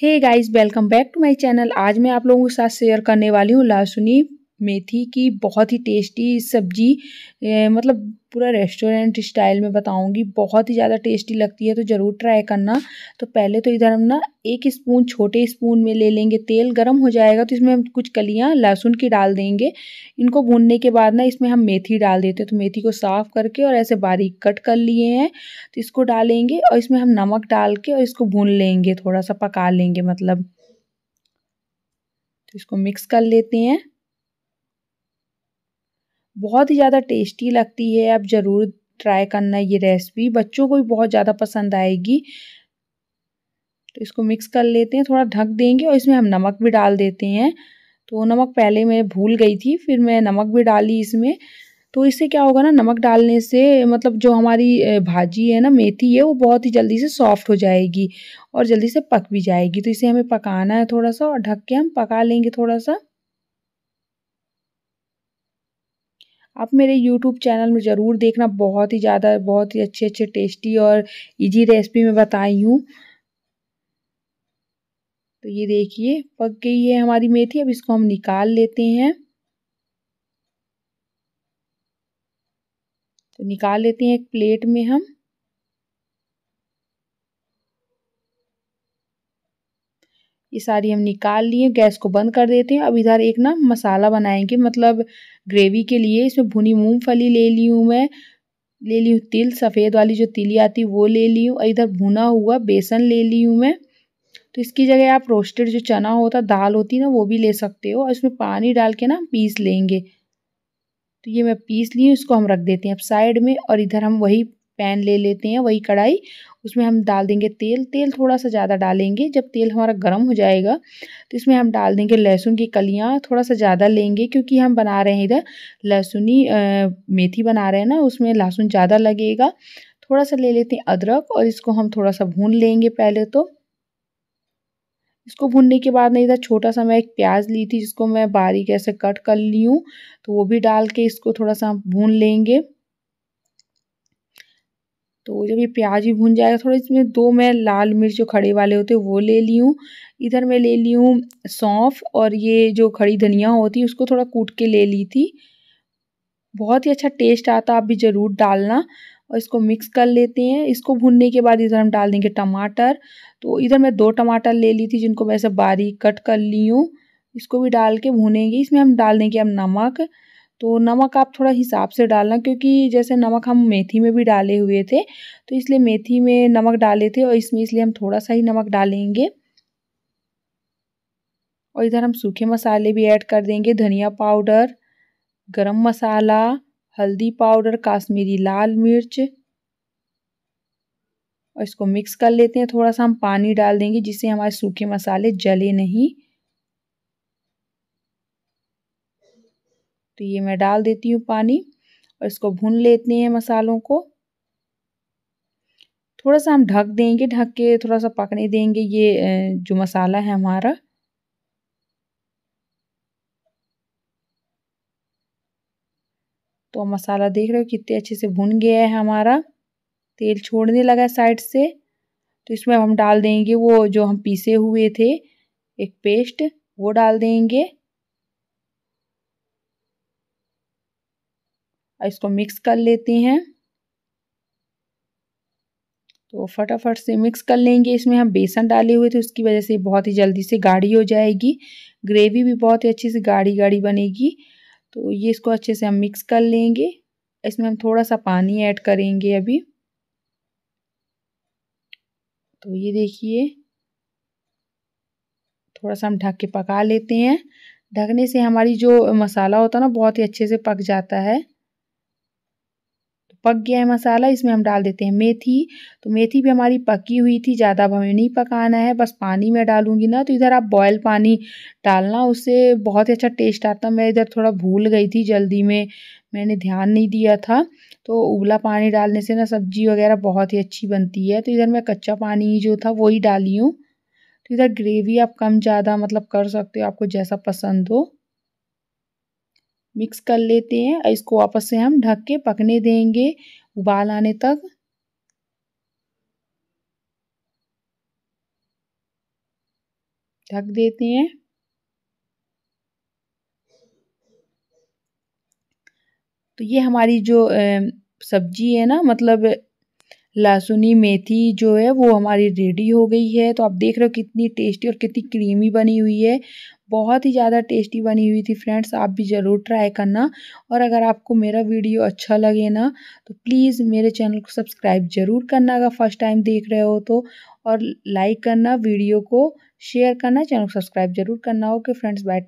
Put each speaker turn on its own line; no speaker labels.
hey guys welcome back to my channel आज मैं आप लोगों के साथ शेयर करने वाली हूँ लहसुनी मेथी की बहुत ही टेस्टी सब्जी मतलब पूरा रेस्टोरेंट स्टाइल में बताऊंगी बहुत ही ज़्यादा टेस्टी लगती है तो ज़रूर ट्राई करना तो पहले तो इधर हम ना एक स्पून छोटे स्पून में ले लेंगे तेल गर्म हो जाएगा तो इसमें हम कुछ कलियाँ लहसुन की डाल देंगे इनको भूनने के बाद ना इसमें हम मेथी डाल देते हैं तो मेथी को साफ़ करके और ऐसे बारीक कट कर लिए हैं तो इसको डालेंगे और इसमें हम नमक डाल के और इसको भून लेंगे थोड़ा सा पका लेंगे मतलब तो इसको मिक्स कर लेते हैं बहुत ही ज़्यादा टेस्टी लगती है आप ज़रूर ट्राई करना ये रेसिपी बच्चों को भी बहुत ज़्यादा पसंद आएगी तो इसको मिक्स कर लेते हैं थोड़ा ढक देंगे और इसमें हम नमक भी डाल देते हैं तो नमक पहले मैं भूल गई थी फिर मैं नमक भी डाली इसमें तो इससे क्या होगा ना नमक डालने से मतलब जो हमारी भाजी है ना मेथी है वो बहुत ही जल्दी से सॉफ्ट हो जाएगी और जल्दी से पक भी जाएगी तो इसे हमें पकाना है थोड़ा सा और ढक के हम पका लेंगे थोड़ा सा आप मेरे यूट्यूब चैनल में ज़रूर देखना बहुत ही ज़्यादा बहुत ही अच्छे अच्छे टेस्टी और इजी रेसिपी में बताई हूँ तो ये देखिए पक गई है हमारी मेथी अब इसको हम निकाल लेते हैं तो निकाल लेते हैं एक प्लेट में हम ये सारी हम निकाल लिए गैस को बंद कर देते हैं अब इधर एक ना मसाला बनाएंगे मतलब ग्रेवी के लिए इसमें भुनी मूंगफली ले ली हूँ मैं ले ली हूँ तिल सफ़ेद वाली जो तिली आती वो ले ली हूँ इधर भुना हुआ बेसन ले ली हूँ मैं तो इसकी जगह आप रोस्टेड जो चना होता दाल होती ना वो भी ले सकते हो और इसमें पानी डाल के ना पीस लेंगे तो ये मैं पीस ली हूँ इसको हम रख देते हैं अब साइड में और इधर हम वही पैन ले लेते हैं वही कढ़ाई उसमें हम डाल देंगे तेल तेल थोड़ा सा ज़्यादा डालेंगे जब तेल हमारा गर्म हो जाएगा तो इसमें हम डाल देंगे लहसुन की कलियाँ थोड़ा सा ज़्यादा लेंगे क्योंकि हम बना रहे हैं इधर लहसुनी मेथी बना रहे हैं ना उसमें लहसुन ज़्यादा लगेगा थोड़ा सा ले लेते हैं अदरक और इसको हम थोड़ा सा भून लेंगे पहले तो इसको भूनने के बाद नहीं था छोटा सा मैं एक प्याज ली थी जिसको मैं बारीक ऐसे कट कर ली हूँ तो वो भी डाल के इसको थोड़ा सा भून लेंगे तो जब ये प्याज भी भून जाएगा थोड़ा इसमें दो मैं लाल मिर्च जो खड़े वाले होते हैं वो ले ली हूँ इधर मैं ले ली हूँ सौंफ और ये जो खड़ी धनिया होती है उसको थोड़ा कूट के ले ली थी बहुत ही अच्छा टेस्ट आता आप भी ज़रूर डालना और इसको मिक्स कर लेते हैं इसको भूनने के बाद इधर हम डाल देंगे टमाटर तो इधर मैं दो टमाटर ले ली थी जिनको मैं ऐसे बारीक कट कर ली हूँ इसको भी डाल के भूनेंगे इसमें हम डाल देंगे हम नमक तो नमक आप थोड़ा हिसाब से डालना क्योंकि जैसे नमक हम मेथी में भी डाले हुए थे तो इसलिए मेथी में नमक डाले थे और इसमें इसलिए हम थोड़ा सा ही नमक डालेंगे और इधर हम सूखे मसाले भी ऐड कर देंगे धनिया पाउडर गरम मसाला हल्दी पाउडर काश्मीरी लाल मिर्च और इसको मिक्स कर लेते हैं थोड़ा सा हम पानी डाल देंगे जिससे हमारे सूखे मसाले जले नहीं तो ये मैं डाल देती हूँ पानी और इसको भून लेते हैं मसालों को थोड़ा सा हम ढक देंगे ढक के थोड़ा सा पकने देंगे ये जो मसाला है हमारा तो मसाला देख रहे हो कितने अच्छे से भुन गया है हमारा तेल छोड़ने लगा साइड से तो इसमें हम डाल देंगे वो जो हम पीसे हुए थे एक पेस्ट वो डाल देंगे और इसको मिक्स कर लेती हैं तो फटाफट से मिक्स कर लेंगे इसमें हम बेसन डाले हुए थे उसकी वजह से बहुत ही जल्दी से गाढ़ी हो जाएगी ग्रेवी भी बहुत ही अच्छी से गाढ़ी गाढ़ी बनेगी तो ये इसको अच्छे से हम मिक्स कर लेंगे इसमें हम थोड़ा सा पानी ऐड करेंगे अभी तो ये देखिए थोड़ा सा हम ढक के पका लेते हैं ढकने से हमारी जो मसाला होता है ना बहुत ही अच्छे से पक जाता है पक गया है मसाला इसमें हम डाल देते हैं मेथी तो मेथी भी हमारी पकी हुई थी ज़्यादा अब हमें नहीं पकाना है बस पानी मैं डालूंगी ना तो इधर आप बॉयल पानी डालना उससे बहुत ही अच्छा टेस्ट आता मैं इधर थोड़ा भूल गई थी जल्दी में मैंने ध्यान नहीं दिया था तो उबला पानी डालने से ना सब्जी वगैरह बहुत ही अच्छी बनती है तो इधर मैं कच्चा पानी जो था वही डाली हूँ तो इधर ग्रेवी आप कम ज़्यादा मतलब कर सकते हो आपको जैसा पसंद हो मिक्स कर लेते हैं इसको वापस से हम ढक के पकने देंगे उबाल आने तक ढक देते हैं तो ये हमारी जो सब्जी है ना मतलब लहसुनी मेथी जो है वो हमारी रेडी हो गई है तो आप देख रहे हो कितनी टेस्टी और कितनी क्रीमी बनी हुई है बहुत ही ज़्यादा टेस्टी बनी हुई थी फ्रेंड्स आप भी ज़रूर ट्राई करना और अगर आपको मेरा वीडियो अच्छा लगे ना तो प्लीज़ मेरे चैनल को सब्सक्राइब ज़रूर करना अगर फर्स्ट टाइम देख रहे हो तो और लाइक करना वीडियो को शेयर करना चैनल को सब्सक्राइब जरूर करना ओके फ्रेंड्स बाय